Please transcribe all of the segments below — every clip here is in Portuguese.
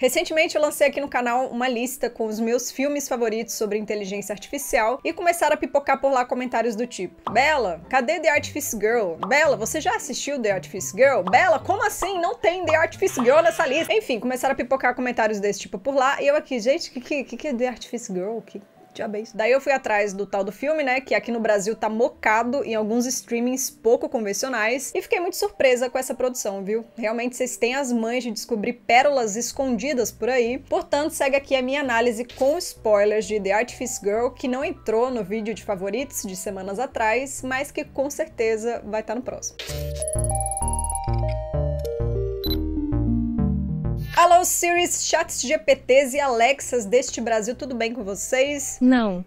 Recentemente eu lancei aqui no canal uma lista com os meus filmes favoritos sobre inteligência artificial e começaram a pipocar por lá comentários do tipo: Bela, cadê The Artifice Girl? Bela, você já assistiu The Artifice Girl? Bela, como assim? Não tem The Artifice Girl nessa lista. Enfim, começaram a pipocar comentários desse tipo por lá e eu aqui, gente, que que, que é The Artifice Girl? Que diabo é Daí eu fui atrás do tal do filme, né, que aqui no Brasil tá mocado em alguns streamings pouco convencionais, e fiquei muito surpresa com essa produção, viu? Realmente vocês têm as mães de descobrir pérolas escondidas por aí, portanto segue aqui a minha análise com spoilers de The Artifice Girl, que não entrou no vídeo de favoritos de semanas atrás, mas que com certeza vai estar tá no próximo. Alô, Siri, chats GPTs e Alexas deste Brasil, tudo bem com vocês? Não.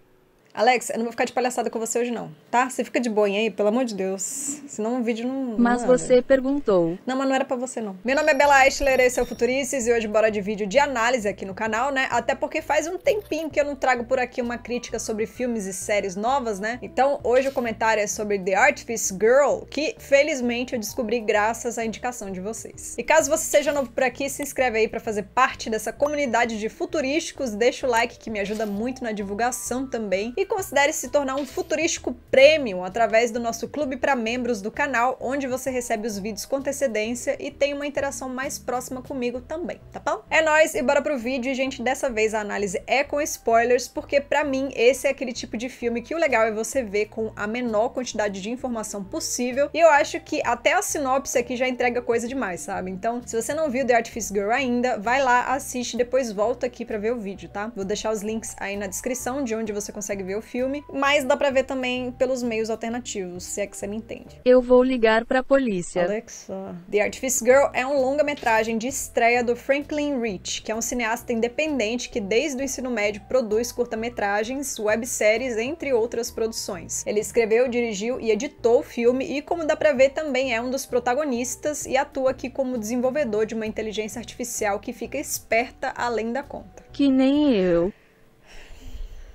Alex, eu não vou ficar de palhaçada com você hoje, não, tá? Você fica de boa, aí, pelo amor de Deus. Senão o vídeo não. Mas você né? perguntou. Não, mas não era pra você, não. Meu nome é Bela Eichler, esse é o Futurices, e hoje bora de vídeo de análise aqui no canal, né? Até porque faz um tempinho que eu não trago por aqui uma crítica sobre filmes e séries novas, né? Então hoje o comentário é sobre The Artifice Girl, que felizmente eu descobri graças à indicação de vocês. E caso você seja novo por aqui, se inscreve aí para fazer parte dessa comunidade de futurísticos, deixa o like que me ajuda muito na divulgação também. E considere se tornar um futurístico premium através do nosso clube para membros do canal, onde você recebe os vídeos com antecedência e tem uma interação mais próxima comigo também, tá bom? É nóis e bora pro vídeo, e, gente. Dessa vez a análise é com spoilers, porque para mim esse é aquele tipo de filme que o legal é você ver com a menor quantidade de informação possível. E eu acho que até a sinopse aqui já entrega coisa demais, sabe? Então, se você não viu The Artifice Girl ainda, vai lá, assiste, depois volta aqui para ver o vídeo, tá? Vou deixar os links aí na descrição de onde você consegue ver ver o filme, mas dá pra ver também pelos meios alternativos, se é que você me entende. Eu vou ligar pra polícia. Alexa. The Artifice Girl é um longa-metragem de estreia do Franklin Rich, que é um cineasta independente que desde o ensino médio produz curta-metragens, webséries, entre outras produções. Ele escreveu, dirigiu e editou o filme e, como dá pra ver, também é um dos protagonistas e atua aqui como desenvolvedor de uma inteligência artificial que fica esperta além da conta. Que nem eu.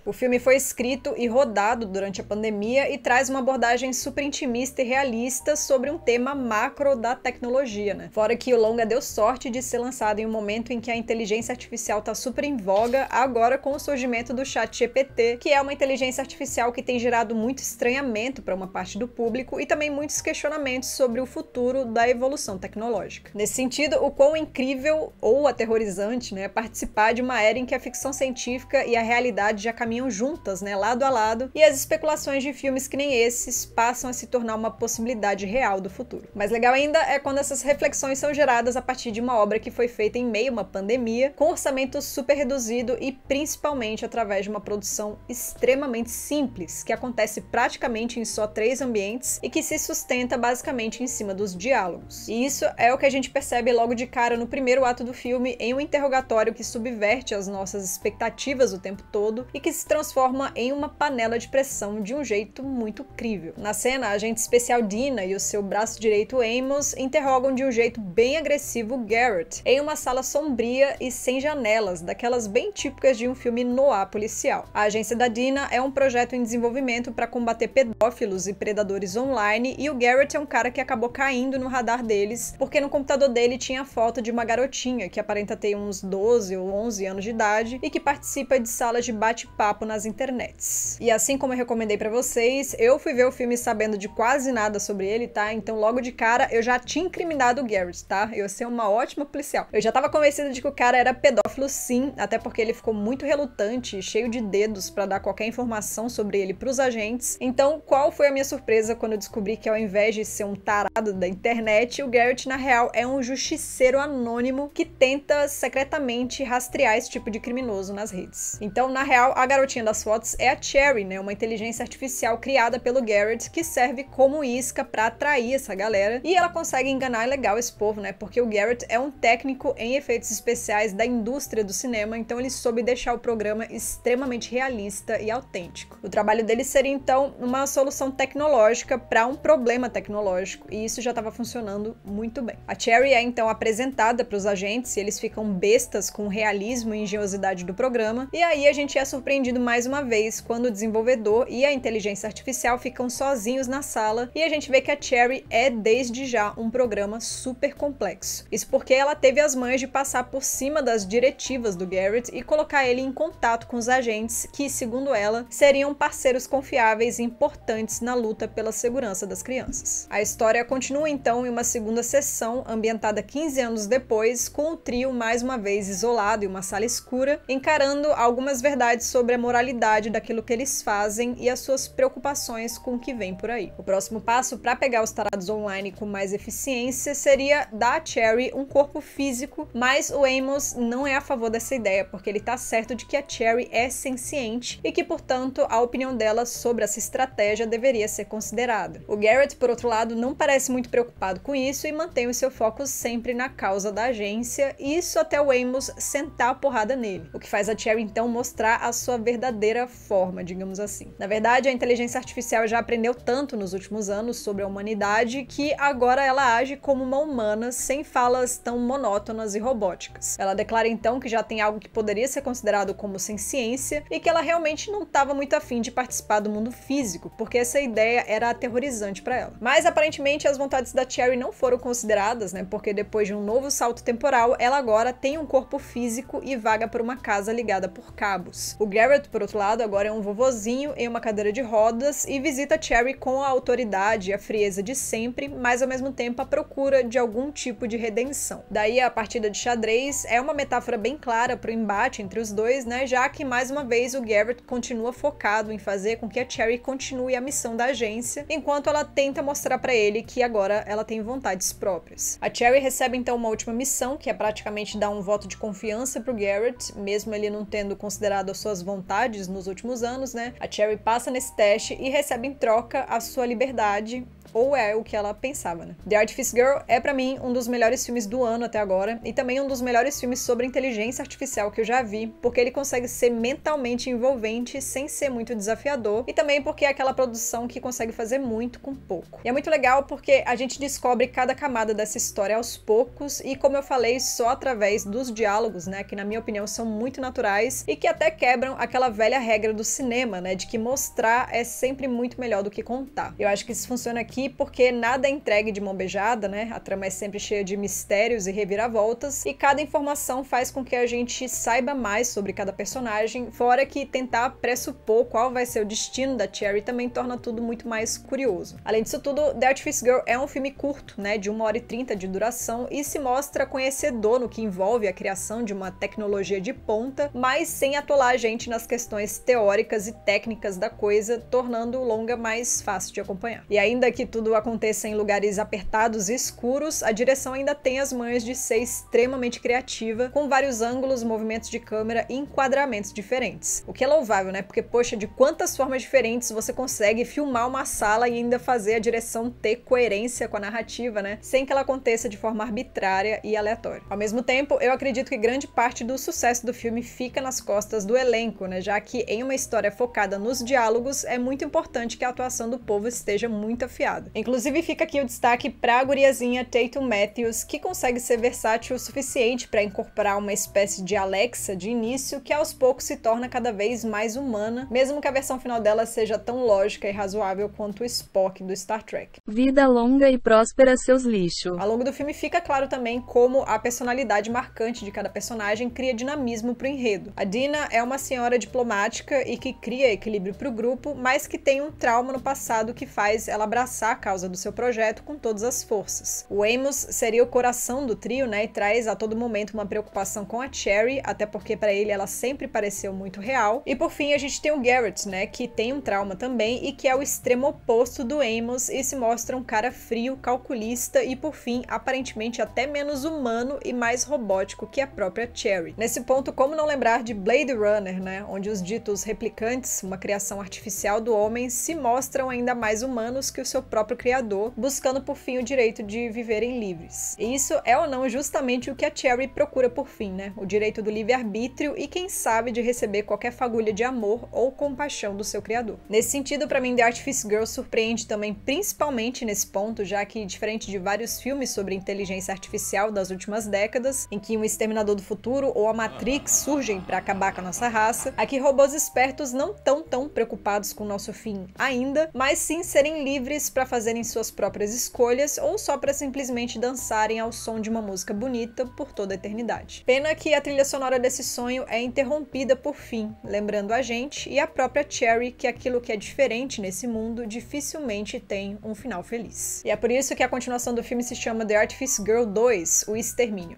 O filme foi escrito e rodado durante a pandemia e traz uma abordagem super intimista e realista sobre um tema macro da tecnologia, né? Fora que o longa deu sorte de ser lançado em um momento em que a inteligência artificial tá super em voga, agora com o surgimento do chat GPT, que é uma inteligência artificial que tem gerado muito estranhamento para uma parte do público e também muitos questionamentos sobre o futuro da evolução tecnológica. Nesse sentido, o quão incrível ou aterrorizante, né, é participar de uma era em que a ficção científica e a realidade já caminham caminham juntas, né, lado a lado, e as especulações de filmes que nem esses passam a se tornar uma possibilidade real do futuro. Mas legal ainda é quando essas reflexões são geradas a partir de uma obra que foi feita em meio a uma pandemia, com orçamento super reduzido e principalmente através de uma produção extremamente simples, que acontece praticamente em só três ambientes e que se sustenta basicamente em cima dos diálogos. E isso é o que a gente percebe logo de cara no primeiro ato do filme, em um interrogatório que subverte as nossas expectativas o tempo todo e que se transforma em uma panela de pressão de um jeito muito crível. Na cena, a agente especial Dina e o seu braço direito Amos interrogam de um jeito bem agressivo Garrett em uma sala sombria e sem janelas, daquelas bem típicas de um filme noir policial. A agência da Dina é um projeto em desenvolvimento para combater pedófilos e predadores online e o Garrett é um cara que acabou caindo no radar deles porque no computador dele tinha a foto de uma garotinha que aparenta ter uns 12 ou 11 anos de idade e que participa de salas de bate-papo papo nas internets. E assim como eu recomendei para vocês, eu fui ver o filme sabendo de quase nada sobre ele, tá? Então logo de cara eu já tinha incriminado o Garrett, tá? Eu ia ser uma ótima policial. Eu já tava convencida de que o cara era pedófilo sim, até porque ele ficou muito relutante, cheio de dedos para dar qualquer informação sobre ele pros agentes. Então qual foi a minha surpresa quando eu descobri que ao invés de ser um tarado da internet, o Garrett na real é um justiceiro anônimo que tenta secretamente rastrear esse tipo de criminoso nas redes. Então na real a garotinha das fotos é a Cherry, né, uma inteligência artificial criada pelo Garrett que serve como isca para atrair essa galera e ela consegue enganar legal esse povo, né, porque o Garrett é um técnico em efeitos especiais da indústria do cinema, então ele soube deixar o programa extremamente realista e autêntico. O trabalho dele seria então uma solução tecnológica para um problema tecnológico e isso já estava funcionando muito bem. A Cherry é então apresentada para os agentes e eles ficam bestas com o realismo e engenhosidade do programa e aí a gente é surpreendido mais uma vez quando o desenvolvedor e a inteligência artificial ficam sozinhos na sala e a gente vê que a Cherry é desde já um programa super complexo. Isso porque ela teve as mães de passar por cima das diretivas do Garrett e colocar ele em contato com os agentes que, segundo ela, seriam parceiros confiáveis e importantes na luta pela segurança das crianças. A história continua então em uma segunda sessão, ambientada 15 anos depois, com o trio mais uma vez isolado em uma sala escura, encarando algumas verdades sobre a moralidade daquilo que eles fazem e as suas preocupações com o que vem por aí. O próximo passo para pegar os tarados online com mais eficiência seria dar a Cherry um corpo físico, mas o Amos não é a favor dessa ideia, porque ele tá certo de que a Cherry é senciente e que, portanto, a opinião dela sobre essa estratégia deveria ser considerada. O Garrett, por outro lado, não parece muito preocupado com isso e mantém o seu foco sempre na causa da agência, isso até o Amos sentar a porrada nele, o que faz a Cherry então mostrar a sua verdadeira forma, digamos assim. Na verdade, a inteligência artificial já aprendeu tanto nos últimos anos sobre a humanidade que agora ela age como uma humana sem falas tão monótonas e robóticas. Ela declara então que já tem algo que poderia ser considerado como sem ciência e que ela realmente não estava muito afim de participar do mundo físico, porque essa ideia era aterrorizante para ela. Mas aparentemente as vontades da Cherry não foram consideradas, né? Porque depois de um novo salto temporal, ela agora tem um corpo físico e vaga por uma casa ligada por cabos. O Garrett Garrett, por outro lado, agora é um vovozinho em uma cadeira de rodas e visita Cherry com a autoridade e a frieza de sempre, mas ao mesmo tempo à procura de algum tipo de redenção. Daí a partida de xadrez é uma metáfora bem clara para o embate entre os dois, né? Já que mais uma vez o Garrett continua focado em fazer com que a Cherry continue a missão da agência, enquanto ela tenta mostrar para ele que agora ela tem vontades próprias. A Cherry recebe então uma última missão, que é praticamente dar um voto de confiança para o Garrett, mesmo ele não tendo considerado as suas vontades vontades nos últimos anos, né? A Cherry passa nesse teste e recebe em troca a sua liberdade ou é o que ela pensava, né? The Artifice Girl é para mim um dos melhores filmes do ano até agora e também um dos melhores filmes sobre inteligência artificial que eu já vi, porque ele consegue ser mentalmente envolvente sem ser muito desafiador e também porque é aquela produção que consegue fazer muito com pouco. E é muito legal porque a gente descobre cada camada dessa história aos poucos e como eu falei, só através dos diálogos, né, que na minha opinião são muito naturais e que até quebram a aquela velha regra do cinema, né? De que mostrar é sempre muito melhor do que contar. Eu acho que isso funciona aqui porque nada é entregue de mão beijada, né? A trama é sempre cheia de mistérios e reviravoltas, e cada informação faz com que a gente saiba mais sobre cada personagem, fora que tentar pressupor qual vai ser o destino da Cherry também torna tudo muito mais curioso. Além disso tudo, The Artifice Girl é um filme curto, né? De 1 hora e 30 de duração, e se mostra conhecedor no que envolve a criação de uma tecnologia de ponta, mas sem atolar a gente na nas questões teóricas e técnicas da coisa, tornando o longa mais fácil de acompanhar. E ainda que tudo aconteça em lugares apertados e escuros, a direção ainda tem as manhas de ser extremamente criativa, com vários ângulos, movimentos de câmera e enquadramentos diferentes. O que é louvável, né? Porque, poxa, de quantas formas diferentes você consegue filmar uma sala e ainda fazer a direção ter coerência com a narrativa, né? Sem que ela aconteça de forma arbitrária e aleatória. Ao mesmo tempo, eu acredito que grande parte do sucesso do filme fica nas costas do elenco, né? Já que em uma história focada nos diálogos, é muito importante que a atuação do povo esteja muito afiada. Inclusive, fica aqui o destaque para a guriazinha Tatum Matthews, que consegue ser versátil o suficiente para incorporar uma espécie de Alexa de início que aos poucos se torna cada vez mais humana, mesmo que a versão final dela seja tão lógica e razoável quanto o Spock do Star Trek. Vida longa e próspera seus lixos. Ao longo do filme fica claro também como a personalidade marcante de cada personagem cria dinamismo pro enredo. A Dina é uma senhora diplomática e que cria equilíbrio para o grupo, mas que tem um trauma no passado que faz ela abraçar a causa do seu projeto com todas as forças. O Amos seria o coração do trio, né, e traz a todo momento uma preocupação com a Cherry, até porque para ele ela sempre pareceu muito real. E por fim, a gente tem o Garrett, né, que tem um trauma também e que é o extremo oposto do Amos e se mostra um cara frio, calculista e por fim, aparentemente até menos humano e mais robótico que a própria Cherry. Nesse ponto, como não lembrar de Blade Runner, né? onde os ditos replicantes, uma criação artificial do homem, se mostram ainda mais humanos que o seu próprio criador, buscando por fim o direito de viverem livres. E isso é ou não justamente o que a Cherry procura por fim, né? O direito do livre-arbítrio e quem sabe de receber qualquer fagulha de amor ou compaixão do seu criador. Nesse sentido, para mim, The Artifice Girl surpreende também principalmente nesse ponto, já que diferente de vários filmes sobre inteligência artificial das últimas décadas, em que um exterminador do futuro ou a Matrix surgem para acabar com a nossa raça, Aqui robôs espertos não tão tão preocupados com o nosso fim ainda, mas sim serem livres para fazerem suas próprias escolhas ou só para simplesmente dançarem ao som de uma música bonita por toda a eternidade. Pena que a trilha sonora desse sonho é interrompida por fim, lembrando a gente e a própria Cherry que aquilo que é diferente nesse mundo dificilmente tem um final feliz. E é por isso que a continuação do filme se chama The Artifice Girl 2, O Extermínio.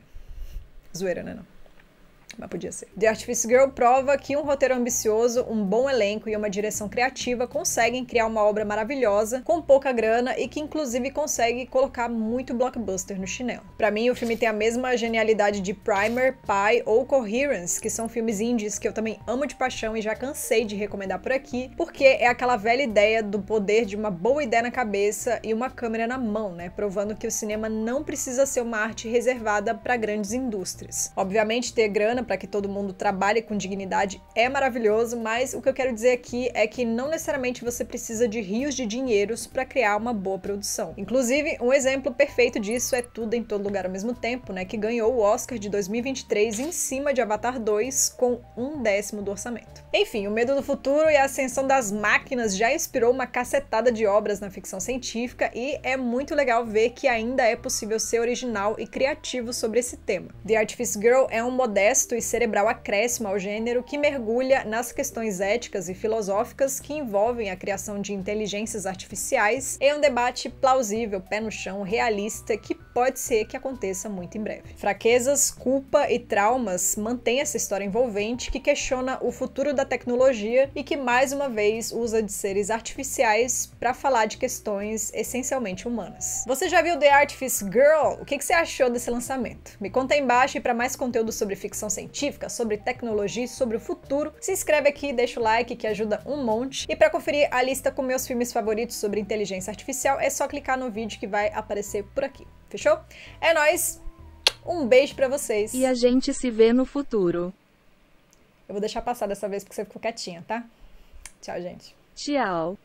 Zoeira, né não? mas podia ser. The Artifice Girl prova que um roteiro ambicioso, um bom elenco e uma direção criativa conseguem criar uma obra maravilhosa com pouca grana e que inclusive consegue colocar muito blockbuster no chinelo. Para mim, o filme tem a mesma genialidade de Primer, Pie ou Coherence, que são filmes indies que eu também amo de paixão e já cansei de recomendar por aqui, porque é aquela velha ideia do poder de uma boa ideia na cabeça e uma câmera na mão, né? Provando que o cinema não precisa ser uma arte reservada para grandes indústrias. Obviamente, ter grana para que todo mundo trabalhe com dignidade, é maravilhoso, mas o que eu quero dizer aqui é que não necessariamente você precisa de rios de dinheiros para criar uma boa produção. Inclusive, um exemplo perfeito disso é Tudo em Todo Lugar ao Mesmo Tempo, né, que ganhou o Oscar de 2023 em cima de Avatar 2 com um décimo do orçamento. Enfim, o medo do futuro e a ascensão das máquinas já inspirou uma cacetada de obras na ficção científica e é muito legal ver que ainda é possível ser original e criativo sobre esse tema. The Artifice Girl é um modesto e cerebral acréscimo ao gênero que mergulha nas questões éticas e filosóficas que envolvem a criação de inteligências artificiais em um debate plausível, pé no chão, realista, que pode ser que aconteça muito em breve. Fraquezas, culpa e traumas mantêm essa história envolvente que questiona o futuro da tecnologia e que mais uma vez usa de seres artificiais para falar de questões essencialmente humanas. Você já viu The Artifice Girl? O que, que você achou desse lançamento? Me conta aí embaixo e para mais conteúdo sobre ficção científica, sobre tecnologia e sobre o futuro, se inscreve aqui deixa o like que ajuda um monte. E para conferir a lista com meus filmes favoritos sobre inteligência artificial, é só clicar no vídeo que vai aparecer por aqui. Fechou? É nós. Um beijo para vocês. E a gente se vê no futuro. Eu vou deixar passar dessa vez porque você ficou quietinha, tá? Tchau, gente. Tchau.